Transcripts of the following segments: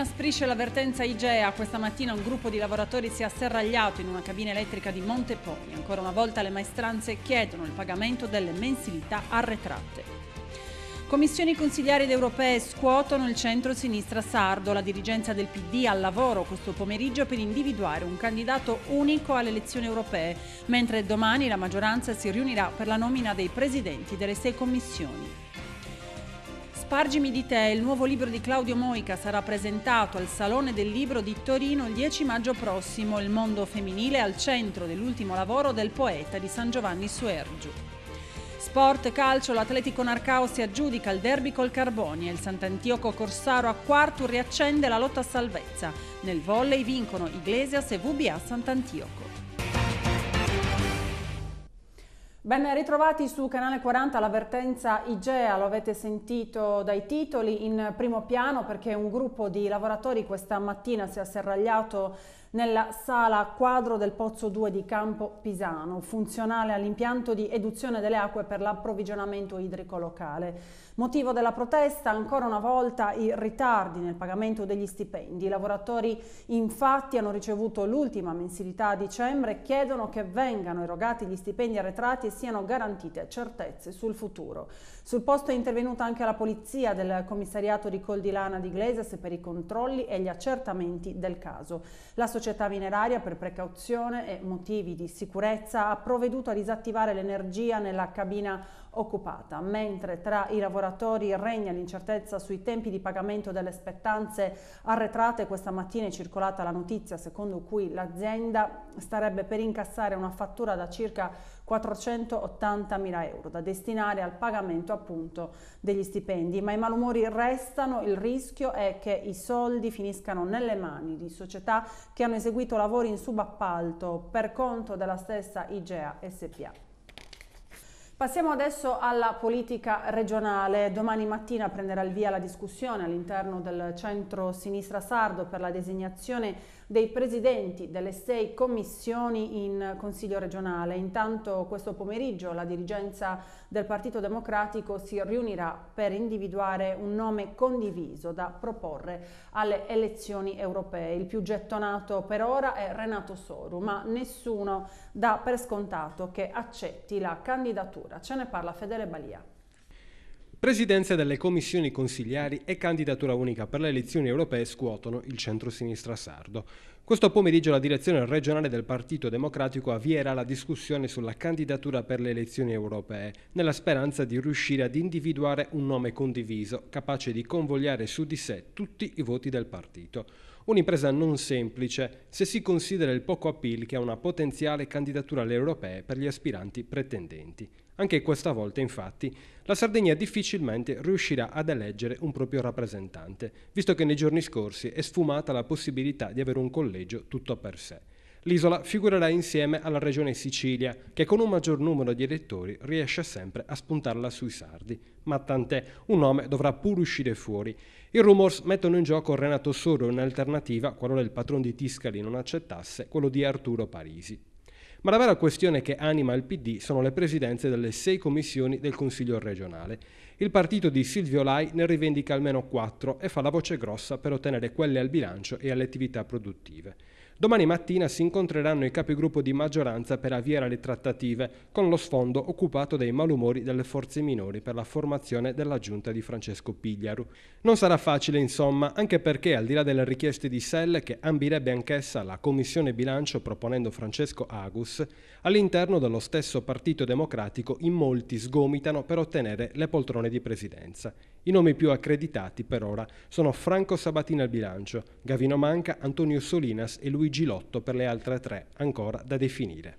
inasprisce l'avvertenza IGEA. Questa mattina un gruppo di lavoratori si è asserragliato in una cabina elettrica di Monteponi. Ancora una volta le maestranze chiedono il pagamento delle mensilità arretrate. Commissioni consigliari ed europee scuotono il centro-sinistra sardo. La dirigenza del PD al lavoro questo pomeriggio per individuare un candidato unico alle elezioni europee, mentre domani la maggioranza si riunirà per la nomina dei presidenti delle sei commissioni. Pargimi di te, il nuovo libro di Claudio Moica sarà presentato al Salone del Libro di Torino il 10 maggio prossimo, il mondo femminile al centro dell'ultimo lavoro del poeta di San Giovanni Suergiu. Sport, calcio, l'Atletico Narcao si aggiudica il derby col Carboni e il Sant'Antioco Corsaro a quarto riaccende la lotta a salvezza. Nel volley vincono Iglesias e VBA Sant'Antioco. Ben ritrovati su Canale 40 l'avvertenza IGEA, lo avete sentito dai titoli in primo piano perché un gruppo di lavoratori questa mattina si è asserragliato nella sala quadro del Pozzo 2 di Campo Pisano, funzionale all'impianto di eduzione delle acque per l'approvvigionamento idrico locale. Motivo della protesta ancora una volta i ritardi nel pagamento degli stipendi. I lavoratori infatti hanno ricevuto l'ultima mensilità a dicembre e chiedono che vengano erogati gli stipendi arretrati e siano garantite certezze sul futuro. Sul posto è intervenuta anche la polizia del commissariato di Coldilana di Gleses per i controlli e gli accertamenti del caso. La società mineraria per precauzione e motivi di sicurezza ha provveduto a disattivare l'energia nella cabina occupata, mentre tra i lavoratori regna l'incertezza sui tempi di pagamento delle spettanze arretrate. Questa mattina è circolata la notizia secondo cui l'azienda starebbe per incassare una fattura da circa 480 mila euro da destinare al pagamento appunto degli stipendi, ma i malumori restano, il rischio è che i soldi finiscano nelle mani di società che hanno eseguito lavori in subappalto per conto della stessa IGEA SPA. Passiamo adesso alla politica regionale. Domani mattina prenderà il via la discussione all'interno del centro-sinistra sardo per la designazione dei presidenti delle sei commissioni in Consiglio regionale. Intanto questo pomeriggio la dirigenza del Partito Democratico si riunirà per individuare un nome condiviso da proporre alle elezioni europee. Il più gettonato per ora è Renato Soru, ma nessuno dà per scontato che accetti la candidatura. Ce ne parla Fedele Balia. Presidenza delle commissioni consigliari e candidatura unica per le elezioni europee scuotono il centro-sinistra sardo. Questo pomeriggio la direzione regionale del Partito Democratico avvierà la discussione sulla candidatura per le elezioni europee, nella speranza di riuscire ad individuare un nome condiviso, capace di convogliare su di sé tutti i voti del partito. Un'impresa non semplice, se si considera il poco appeal che ha una potenziale candidatura alle europee per gli aspiranti pretendenti. Anche questa volta, infatti, la Sardegna difficilmente riuscirà ad eleggere un proprio rappresentante, visto che nei giorni scorsi è sfumata la possibilità di avere un collegio tutto per sé. L'isola figurerà insieme alla regione Sicilia, che con un maggior numero di elettori riesce sempre a spuntarla sui sardi. Ma tant'è, un nome dovrà pur uscire fuori. I rumors mettono in gioco Renato Soro in alternativa, qualora il patron di Tiscali non accettasse, quello di Arturo Parisi. Ma la vera questione che anima il PD sono le presidenze delle sei commissioni del Consiglio regionale. Il partito di Silvio Lai ne rivendica almeno quattro e fa la voce grossa per ottenere quelle al bilancio e alle attività produttive. Domani mattina si incontreranno i capigruppo di maggioranza per avviare le trattative, con lo sfondo occupato dai malumori delle forze minori per la formazione della giunta di Francesco Pigliaru. Non sarà facile, insomma, anche perché al di là delle richieste di Sell, che ambirebbe anch'essa la Commissione Bilancio proponendo Francesco Agus, all'interno dello stesso Partito Democratico in molti sgomitano per ottenere le poltrone di presidenza. I nomi più accreditati per ora sono Franco Sabatina al bilancio, Gavino Manca, Antonio Solinas e Luigi Lotto per le altre tre ancora da definire.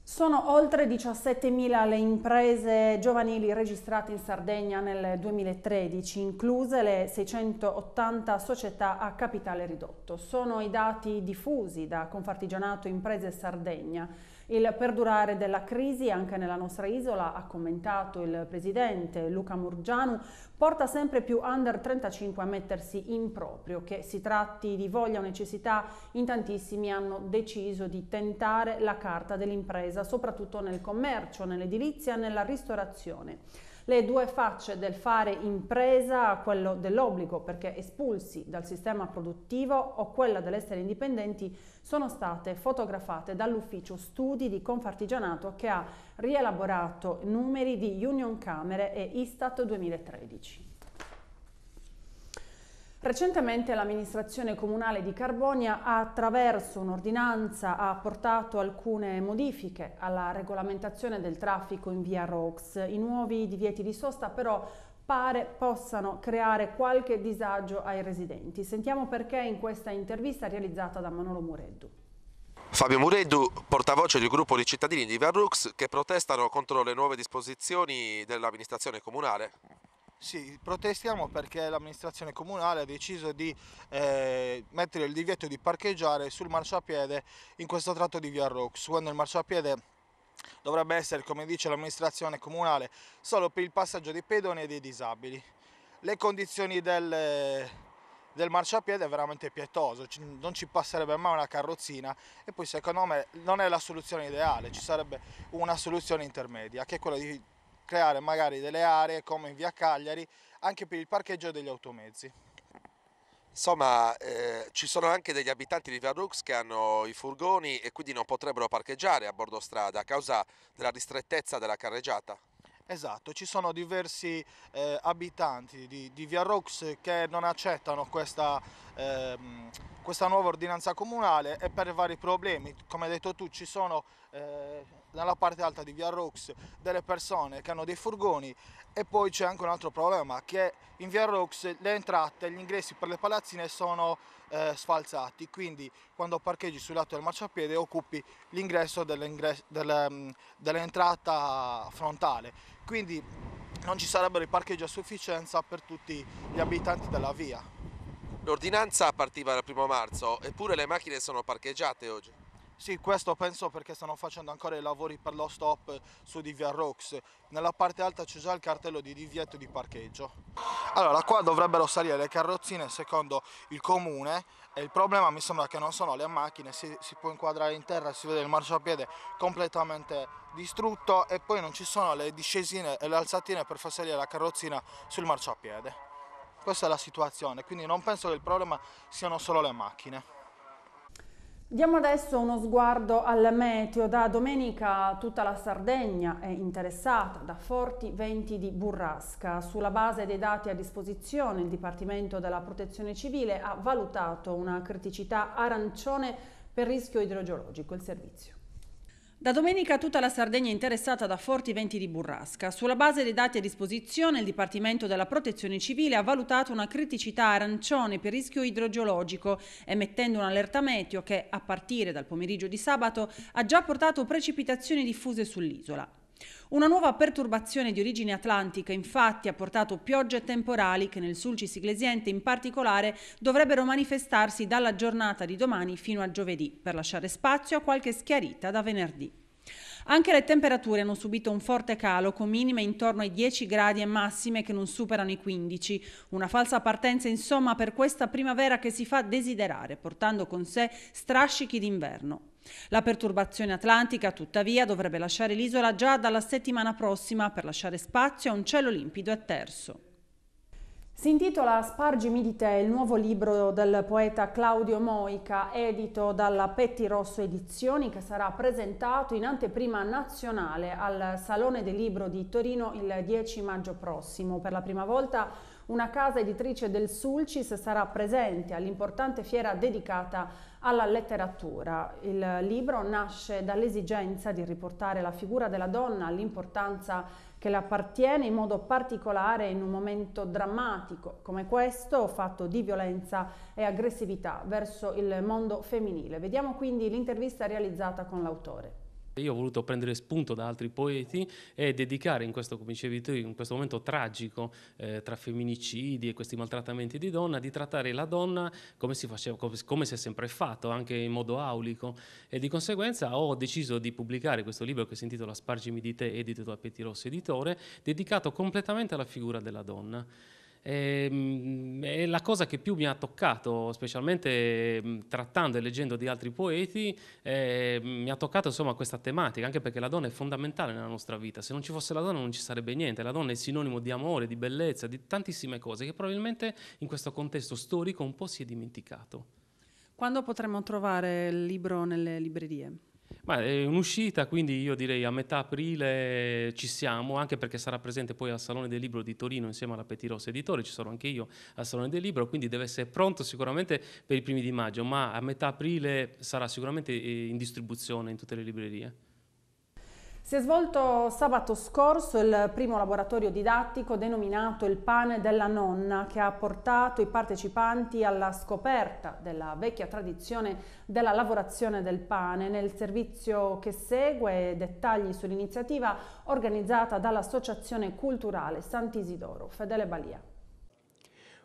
Sono oltre 17.000 le imprese giovanili registrate in Sardegna nel 2013, incluse le 680 società a capitale ridotto. Sono i dati diffusi da Confartigianato Imprese Sardegna. Il perdurare della crisi anche nella nostra isola, ha commentato il presidente Luca Murgianu, porta sempre più under 35 a mettersi in proprio, che si tratti di voglia o necessità, in tantissimi hanno deciso di tentare la carta dell'impresa, soprattutto nel commercio, nell'edilizia, nella ristorazione le due facce del fare impresa, quello dell'obbligo perché espulsi dal sistema produttivo o quella dell'essere indipendenti, sono state fotografate dall'ufficio studi di Confartigianato che ha rielaborato numeri di Union Camere e Istat 2013. Recentemente l'amministrazione comunale di Carbonia attraverso un'ordinanza ha portato alcune modifiche alla regolamentazione del traffico in via Rox. I nuovi divieti di sosta però pare possano creare qualche disagio ai residenti. Sentiamo perché in questa intervista realizzata da Manolo Mureddu. Fabio Mureddu, portavoce del gruppo di cittadini di Verrux che protestano contro le nuove disposizioni dell'amministrazione comunale. Sì, protestiamo perché l'amministrazione comunale ha deciso di eh, mettere il divieto di parcheggiare sul marciapiede in questo tratto di via Rox, quando il marciapiede dovrebbe essere, come dice l'amministrazione comunale, solo per il passaggio dei pedoni e dei disabili. Le condizioni del, del marciapiede è veramente pietoso, non ci passerebbe mai una carrozzina e poi secondo me non è la soluzione ideale, ci sarebbe una soluzione intermedia che è quella di creare magari delle aree come in via Cagliari anche per il parcheggio degli automezzi. Insomma, eh, ci sono anche degli abitanti di Via Verrux che hanno i furgoni e quindi non potrebbero parcheggiare a bordo strada a causa della ristrettezza della carreggiata. Esatto, ci sono diversi eh, abitanti di, di Via Rox che non accettano questa, eh, questa, nuova ordinanza comunale e per vari problemi, come hai detto tu, ci sono eh, nella parte alta di Via Rox delle persone che hanno dei furgoni e poi c'è anche un altro problema che in Via Rox le entrate, gli ingressi per le palazzine sono eh, sfalsati, quindi quando parcheggi sul lato del marciapiede occupi l'ingresso mm, dell'entrata dell frontale, quindi non ci sarebbero i parcheggi a sufficienza per tutti gli abitanti della via. L'ordinanza partiva dal 1 marzo, eppure le macchine sono parcheggiate oggi. Sì, questo penso perché stanno facendo ancora i lavori per lo stop su di via Rox. Nella parte alta c'è già il cartello di divieto di parcheggio. Allora, qua dovrebbero salire le carrozzine secondo il comune e il problema mi sembra che non sono le macchine, si, si può inquadrare in terra, si vede il marciapiede completamente distrutto e poi non ci sono le discesine e le alzatine per far salire la carrozzina sul marciapiede. Questa è la situazione, quindi non penso che il problema siano solo le macchine. Diamo adesso uno sguardo al meteo. Da domenica tutta la Sardegna è interessata da forti venti di burrasca. Sulla base dei dati a disposizione il Dipartimento della Protezione Civile ha valutato una criticità arancione per rischio idrogeologico. Il servizio. Da domenica tutta la Sardegna è interessata da forti venti di burrasca. Sulla base dei dati a disposizione, il Dipartimento della Protezione Civile ha valutato una criticità arancione per rischio idrogeologico, emettendo un allerta meteo che, a partire dal pomeriggio di sabato, ha già portato precipitazioni diffuse sull'isola. Una nuova perturbazione di origine atlantica infatti ha portato piogge temporali che nel Sulcis Iglesiente in particolare dovrebbero manifestarsi dalla giornata di domani fino a giovedì per lasciare spazio a qualche schiarita da venerdì. Anche le temperature hanno subito un forte calo, con minime intorno ai 10 gradi e massime che non superano i 15. Una falsa partenza, insomma, per questa primavera che si fa desiderare, portando con sé strascichi d'inverno. La perturbazione atlantica, tuttavia, dovrebbe lasciare l'isola già dalla settimana prossima per lasciare spazio a un cielo limpido e terso. Si intitola Spargimi di te, il nuovo libro del poeta Claudio Moica, edito dalla Petti Rosso Edizioni, che sarà presentato in anteprima nazionale al Salone del Libro di Torino il 10 maggio prossimo. Per la prima volta una casa editrice del Sulcis sarà presente all'importante fiera dedicata alla letteratura. Il libro nasce dall'esigenza di riportare la figura della donna all'importanza che le appartiene in modo particolare in un momento drammatico come questo, fatto di violenza e aggressività verso il mondo femminile. Vediamo quindi l'intervista realizzata con l'autore. Io ho voluto prendere spunto da altri poeti e dedicare in questo, come dicevi tu, in questo momento tragico eh, tra femminicidi e questi maltrattamenti di donna, di trattare la donna come si, faceva, come, come si è sempre fatto, anche in modo aulico. E di conseguenza ho deciso di pubblicare questo libro che si intitola Spargimi di te, edito da Petirossi Editore, dedicato completamente alla figura della donna. E, ehm, la cosa che più mi ha toccato, specialmente ehm, trattando e leggendo di altri poeti, eh, mi ha toccato insomma questa tematica, anche perché la donna è fondamentale nella nostra vita. Se non ci fosse la donna non ci sarebbe niente. La donna è sinonimo di amore, di bellezza, di tantissime cose che probabilmente in questo contesto storico un po' si è dimenticato. Quando potremmo trovare il libro nelle librerie? Ma è un'uscita, quindi io direi a metà aprile ci siamo, anche perché sarà presente poi al Salone del Libro di Torino insieme alla Petirossa Editore, ci sarò anche io al Salone del Libro, quindi deve essere pronto sicuramente per i primi di maggio, ma a metà aprile sarà sicuramente eh, in distribuzione in tutte le librerie. Si è svolto sabato scorso il primo laboratorio didattico denominato Il pane della nonna che ha portato i partecipanti alla scoperta della vecchia tradizione della lavorazione del pane. Nel servizio che segue dettagli sull'iniziativa organizzata dall'Associazione Culturale Sant'Isidoro. Fedele Balia.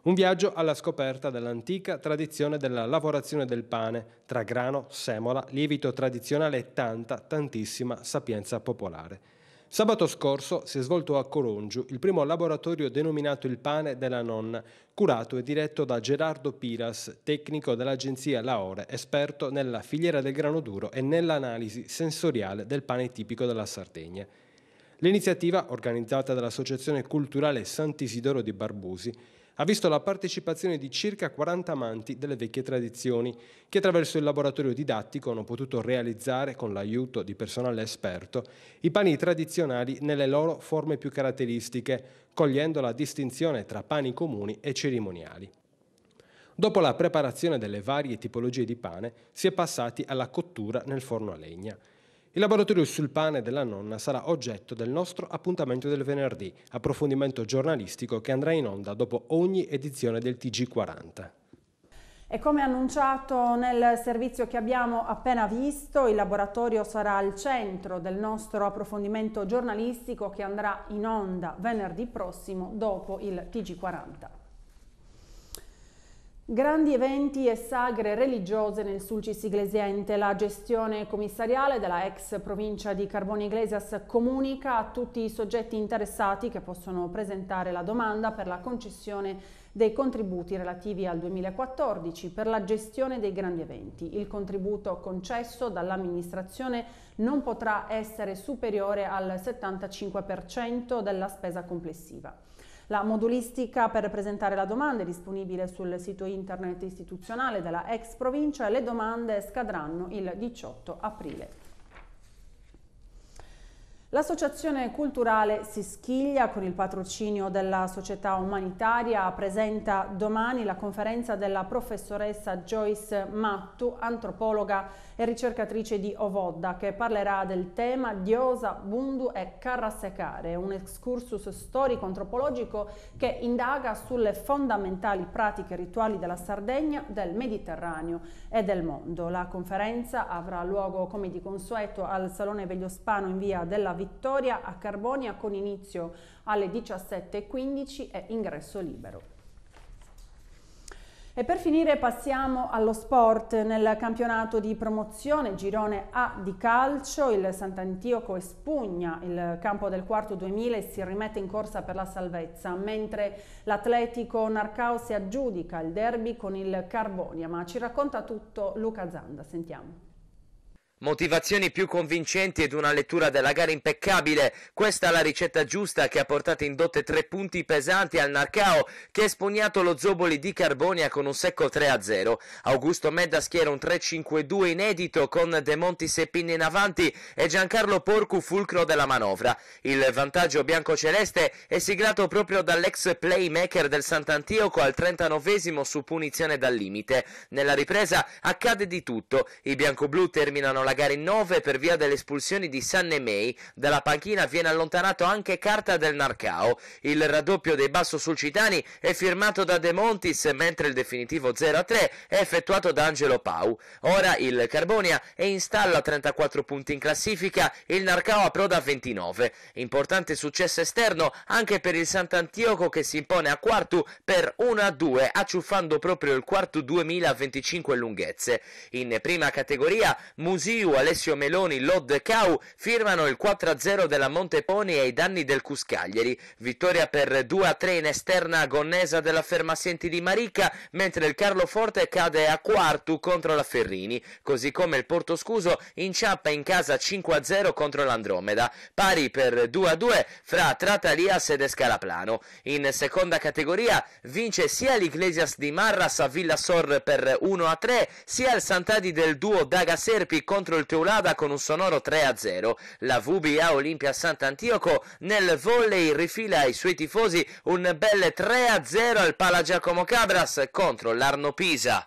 Un viaggio alla scoperta dell'antica tradizione della lavorazione del pane tra grano, semola, lievito tradizionale e tanta, tantissima sapienza popolare. Sabato scorso si è svolto a Corongiu il primo laboratorio denominato Il pane della nonna, curato e diretto da Gerardo Piras, tecnico dell'agenzia Laore, esperto nella filiera del grano duro e nell'analisi sensoriale del pane tipico della Sardegna. L'iniziativa, organizzata dall'Associazione Culturale Sant'Isidoro di Barbusi, ha visto la partecipazione di circa 40 amanti delle vecchie tradizioni, che attraverso il laboratorio didattico hanno potuto realizzare, con l'aiuto di personale esperto, i pani tradizionali nelle loro forme più caratteristiche, cogliendo la distinzione tra pani comuni e cerimoniali. Dopo la preparazione delle varie tipologie di pane, si è passati alla cottura nel forno a legna. Il laboratorio sul pane della nonna sarà oggetto del nostro appuntamento del venerdì, approfondimento giornalistico che andrà in onda dopo ogni edizione del TG40. E come annunciato nel servizio che abbiamo appena visto, il laboratorio sarà al centro del nostro approfondimento giornalistico che andrà in onda venerdì prossimo dopo il TG40. Grandi eventi e sagre religiose nel Sulcis Iglesiente. La gestione commissariale della ex provincia di Carbone Iglesias comunica a tutti i soggetti interessati che possono presentare la domanda per la concessione dei contributi relativi al 2014 per la gestione dei grandi eventi. Il contributo concesso dall'amministrazione non potrà essere superiore al 75% della spesa complessiva. La modulistica per presentare la domanda è disponibile sul sito internet istituzionale della ex provincia e le domande scadranno il 18 aprile. L'associazione culturale Sischiglia con il patrocinio della società umanitaria, presenta domani la conferenza della professoressa Joyce Mattu, antropologa e ricercatrice di Ovodda, che parlerà del tema Diosa, Bundu e Carrassecare, un excursus storico-antropologico che indaga sulle fondamentali pratiche rituali della Sardegna, del Mediterraneo e del mondo. La conferenza avrà luogo, come di consueto, al Salone Vegliospano in via della vittoria a Carbonia con inizio alle 17.15 e ingresso libero. E per finire passiamo allo sport. Nel campionato di promozione girone A di calcio il Sant'Antioco espugna il campo del quarto 2000 e si rimette in corsa per la salvezza, mentre l'Atletico Narcao si aggiudica il derby con il Carbonia. Ma ci racconta tutto Luca Zanda, sentiamo. Motivazioni più convincenti ed una lettura della gara impeccabile. Questa è la ricetta giusta che ha portato indotte tre punti pesanti al Narcao che ha espugnato lo Zoboli di Carbonia con un secco 3-0. Augusto Medda schiera un 3-5-2 inedito con De Monti Seppin in avanti e Giancarlo Porcu fulcro della manovra. Il vantaggio biancoceleste è siglato proprio dall'ex playmaker del Sant'Antioco al 39 su punizione dal limite. Nella ripresa accade di tutto. I bianco-blu terminano la alla gara in 9 per via delle espulsioni di Sanne May, dalla panchina viene allontanato anche Carta del Narcao. Il raddoppio dei Basso Sulcitani è firmato da De Montis, mentre il definitivo 0-3 è effettuato da Angelo Pau. Ora il Carbonia è in stalla a 34 punti in classifica, il Narcao approda a 29. Importante successo esterno anche per il Sant'Antioco che si impone a quartu per 1-2, acciuffando proprio il quarto 2025 lunghezze. In prima categoria Musio Siu, Alessio Meloni, Lod Cau firmano il 4-0 della Monteponi ai danni del Cuscaglieri. Vittoria per 2-3 in esterna gonnesa della Fermassenti di Marica, mentre il Carlo Forte cade a quartu contro la Ferrini, così come il Porto Scuso inciappa in casa 5-0 contro l'Andromeda, pari per 2-2 fra Tratalias ed Escalaplano. In seconda categoria vince sia l'Iglesias di Marras a Villasor per 1-3, sia il Santadi del duo Daga Serpi contro contro il Teulada con un sonoro 3-0. La VBA Olimpia Sant'Antioco nel volley rifila ai suoi tifosi un bel 3-0 al Pala Giacomo Cabras contro l'Arno Pisa.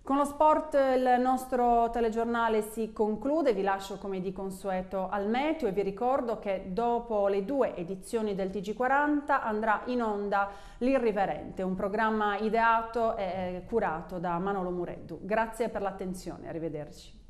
Con lo sport il nostro telegiornale si conclude, vi lascio come di consueto al meteo e vi ricordo che dopo le due edizioni del TG40 andrà in onda L'Irriverente, un programma ideato e eh, curato da Manolo Mureddu. Grazie per l'attenzione, arrivederci.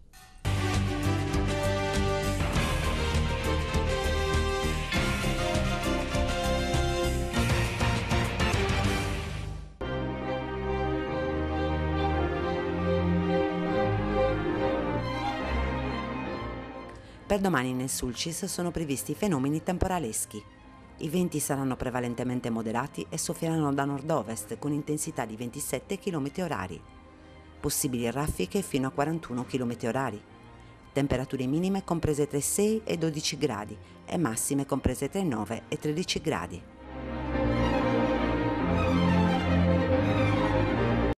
Per domani nel Sulcis sono previsti fenomeni temporaleschi. I venti saranno prevalentemente moderati e soffieranno da nord-ovest con intensità di 27 km h Possibili raffiche fino a 41 km h Temperature minime comprese tra i 6 e i 12 gradi e massime comprese tra i 9 e i 13 gradi.